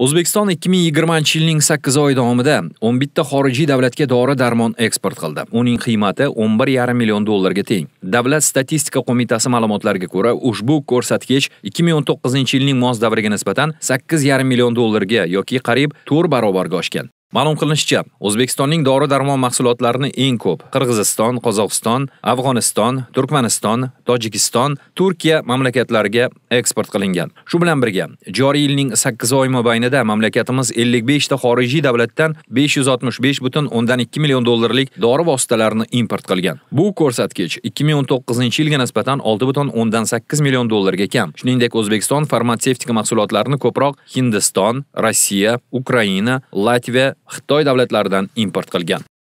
O'zbekiston 2020-yilning 8 oy davomida 11 ta xorijiy davlatga dori-darmon eksport qildi. Uning qiymati 11,5 million dollarga teng. Davlat statistika qo'mitasi ma'lumotlariga ko'ra, ushbu ko'rsatkich 2019-yilning mos davriga nisbatan 8,5 million dollarga yoki qariyb 4 barobarga oshgan. Ma'lum qilinishicha, O'zbekistonning dori-darmon mahsulotlarini eng ko'p Qirg'iziston, Qozog'iston, Afg'oniston, Turkmaniston, Tojikiston, Turkiya mamlakatlariga eksport qilingan. Shu bilan birga, joriy yilning 8 oy mobaynida mamlakatimiz 55 ta xorijiy davlatdan 565.2 million dollarlik dori vositalarini import qilgan. Bu ko'rsatkich 2019-yilga nisbatan 6.8 million dollarga kam. Shuningdek, O'zbekiston farmatsevtika mahsulotlarini ko'proq Hindiston, Rossiya, Ukraina, Latviya Xitoy davlatlaridan import qilgan.